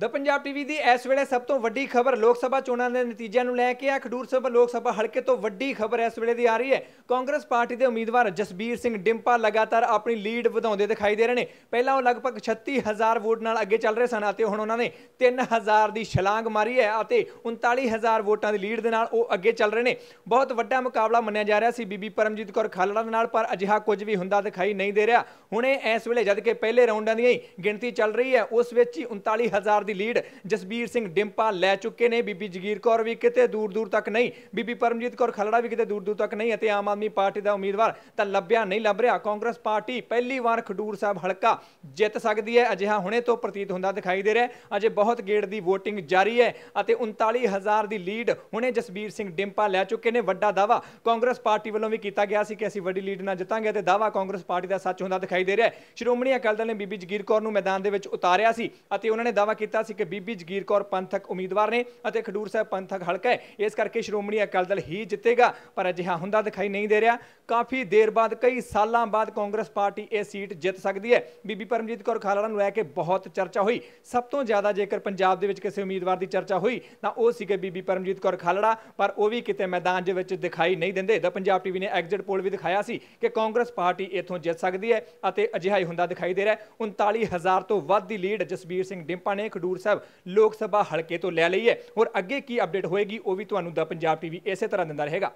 ਦ Punjab TV ਦੀ ਇਸ ਵੇਲੇ ਸਭ ਤੋਂ ਵੱਡੀ ਖਬਰ ਲੋਕ ਸਭਾ ਚੋਣਾਂ ਦੇ ਨਤੀਜਿਆਂ ਨੂੰ ਲੈ ਕੇ ਆ ਖਡੂਰ ਸਾਹਿਬ ਲੋਕ ਸਭਾ ਹਲਕੇ ਤੋਂ ਵੱਡੀ ਖਬਰ ਇਸ ਵੇਲੇ ਦੀ ਆ ਰਹੀ ਹੈ ਕਾਂਗਰਸ ਪਾਰਟੀ ਦੇ ਉਮੀਦਵਾਰ ਜਸਬੀਰ ਸਿੰਘ ਡਿੰਪਾ ਲਗਾਤਾਰ ਆਪਣੀ ਲੀਡ ਵਧਾਉਂਦੇ ਦਿਖਾਈ ਦੇ ਰਹੇ ਨੇ ਪਹਿਲਾਂ ਉਹ ਲਗਭਗ 36000 ਵੋਟ ਨਾਲ ਅੱਗੇ ਚੱਲ ਰਹੇ ਸਨ ਅਤੇ ਹੁਣ ਉਹਨਾਂ ਨੇ 3000 ਦੀ ਛਲਾਂਗ ਮਾਰੀ ਹੈ ਅਤੇ 39000 ਵੋਟਾਂ ਦੀ ਲੀਡ ਦੇ ਨਾਲ ਉਹ ਅੱਗੇ ਚੱਲ ਰਹੇ ਨੇ ਬਹੁਤ ਵੱਡਾ ਮੁਕਾਬਲਾ ਮੰਨਿਆ ਜਾ ਰਿਹਾ ਸੀ ਬੀਬੀ ਪਰਮਜੀਤ ਕੌਰ ਖਾਲੜਾ ਦੇ ਨਾਲ ਪਰ ਅਜਿਹਾ ਕੁਝ ਵੀ ਹੁੰਦਾ ਦਿਖਾਈ ਨਹੀਂ ਦੇ ਰਿਹਾ ਹੁਣੇ ਇਸ ਵੇਲੇ ਜਦ ਕਿ ਪਹਿਲੇ ਰਾਉਂਡਾਂ ਦੀ ਗਿਣਤੀ ਚੱਲ ਰਹੀ ਹੈ ਉਸ ਵਿੱਚ ਹੀ 39000 ਦੀ ਲੀਡ ਜਸਬੀਰ ਸਿੰਘ ਡਿੰਪਾ ਲੈ ਚੁੱਕੇ ਨੇ ਬੀਬੀ ਜਗੀਰ ਕੌਰ ਵੀ ਕਿਤੇ ਦੂਰ ਦੂਰ ਤੱਕ ਨਹੀਂ ਬੀਬੀ ਪਰਮਜੀਤ ਕੌਰ ਖਲੜਾ ਵੀ ਕਿਤੇ ਦੂਰ ਦੂਰ ਤੱਕ ਨਹੀਂ ਅਤੇ ਆਮ ਆਦਮੀ ਪਾਰਟੀ ਦਾ ਉਮੀਦਵਾਰ ਤਾਂ ਲੱਭਿਆ ਨਹੀਂ ਲੱਭ ਰਿਹਾ ਕਾਂਗਰਸ ਪਾਰਟੀ ਪਹਿਲੀ ਵਾਰ ਖਡੂਰ ਸਾਹਿਬ ਹਲਕਾ ਜਿੱਤ ਸਕਦੀ ਹੈ ਅਜਿਹਾ ਹੁਣੇ ਤੋਂ ਪ੍ਰਤੀਤ ਹੁੰਦਾ ਦਿਖਾਈ ਦੇ ਰਿਹਾ ਅਜੇ ਬਹੁਤ ਗੇੜ ਦੀ VOTING ਜਾਰੀ ਹੈ ਅਤੇ 39000 ਦੀ ਲੀਡ ਹੁਣੇ ਜਸਬੀਰ ਸਿੰਘ ਡਿੰਪਾ ਲੈ ਚੁੱਕੇ ਨੇ ਵੱਡਾ ਦਾਵਾ ਕਾਂਗਰਸ ਪਾਰਟੀ ਵੱਲੋਂ ਵੀ ਕੀਤਾ ਗਿਆ ਸੀ ਕਿ ਅਸੀਂ ਵੱਡੀ ਲੀਡ ਨਾਲ ਜਿੱਤਾਂਗੇ ਤੇ ਦਾਵਾ ਕਾਂਗਰਸ ਪਾਰਟੀ ਦਾ ਸੱਚ ਹੁੰਦਾ ਦਿਖਾਈ ਦੇ ਰਿਹਾ ਸ਼੍ਰੋਮਣੀ ਅਕਾਲੀ ਦਲ ਨੇ ਬੀਬੀ ਜਗੀਰ ਕੌਰ ਨੂੰ ਮੈਦਾਨ ਦੇ ਵਿੱਚ ਉਤਾਰਿਆ ਸੀ ਅਤੇ ਉਹਨਾਂ ਨੇ ਦਾਵਾ ਕੀਤਾ ਕੀਤਾ ਸੀ ਕਿ ਬੀਬੀ ਜਗੀਰ ਕੌਰ ਪੰਥਕ ਉਮੀਦਵਾਰ ਨੇ ਅਤੇ ਖਡੂਰ ਸਾਹਿਬ ਪੰਥਕ ਹਲਕਾ ਹੈ ਇਸ ਕਰਕੇ ਸ਼੍ਰੋਮਣੀ ਅਕਾਲੀ ਦਲ ਹੀ ਜਿੱਤੇਗਾ ਪਰ ਅਜਿਹਾ ਹੁੰਦਾ ਦਿਖਾਈ ਨਹੀਂ ਦੇ ਰਿਹਾ ਕਾਫੀ ਦੇਰ ਬਾਅਦ ਕਈ ਸਾਲਾਂ ਬਾਅਦ ਕਾਂਗਰਸ ਪਾਰਟੀ ਇਹ ਸੀਟ ਜਿੱਤ ਸਕਦੀ ਹੈ ਬੀਬੀ ਪਰਮਜੀਤ ਕੌਰ ਖਾਲੜਾ ਨੂੰ ਲੈ ਕੇ ਬਹੁਤ ਚਰਚਾ ਹੋਈ ਸਭ ਤੋਂ ਜ਼ਿਆਦਾ ਜੇਕਰ ਪੰਜਾਬ ਦੇ ਵਿੱਚ ਕਿਸੇ ਉਮੀਦਵਾਰ ਦੀ ਚਰਚਾ ਹੋਈ ਤਾਂ ਉਹ ਸੀਗੇ ਬੀਬੀ ਪਰਮਜੀਤ ਕੌਰ ਖਾਲੜਾ ਪਰ ਉਹ ਵੀ ਕਿਤੇ ਮੈਦਾਨ ਦੇ ਵਿੱਚ ਦਿਖਾਈ ਨਹੀਂ ਦਿੰਦੇ ਦਾ ਪੰਜਾਬ ਟੀਵੀ ਨੇ ਐਗਜ਼ਿਟ ਪੋਲ ਵੀ ਦਿਖਾਇਆ ਸੀ ਕਿ ਕਾਂਗਰਸ ਪਾਰਟੀ ਇੱਥੋਂ ਜਿੱਤ ਸਕਦੀ ਹੈ ਅਤੇ ਅਜਿਹਾ ਹੀ ਹੁੰਦਾ ਦਿਖਾਈ ਦੇ ਰਿਹਾ 39000 ਤੋਂ ਵੱਧ ਦੀ ਲੀਡ ਜਸਬੀਰ ਸਿੰਘ ਡਿੰਪਾ ਨੇ ਖਡੂਰ ਸਾਹਿਬ ਲੋਕ ਸਭਾ ਹਲਕੇ ਤੋਂ ਲੈ ਲਈ ਹੈ ਹੋਰ ਅੱਗੇ ਕੀ ਅਪਡੇਟ ਹੋਏਗੀ ਉਹ ਵੀ ਤੁਹਾਨੂੰ ਦਾ ਪੰਜਾਬ ਟੀਵੀ ਇਸੇ ਤਰ੍ਹਾਂ ਦਿੰਦਾ ਰਹੇਗਾ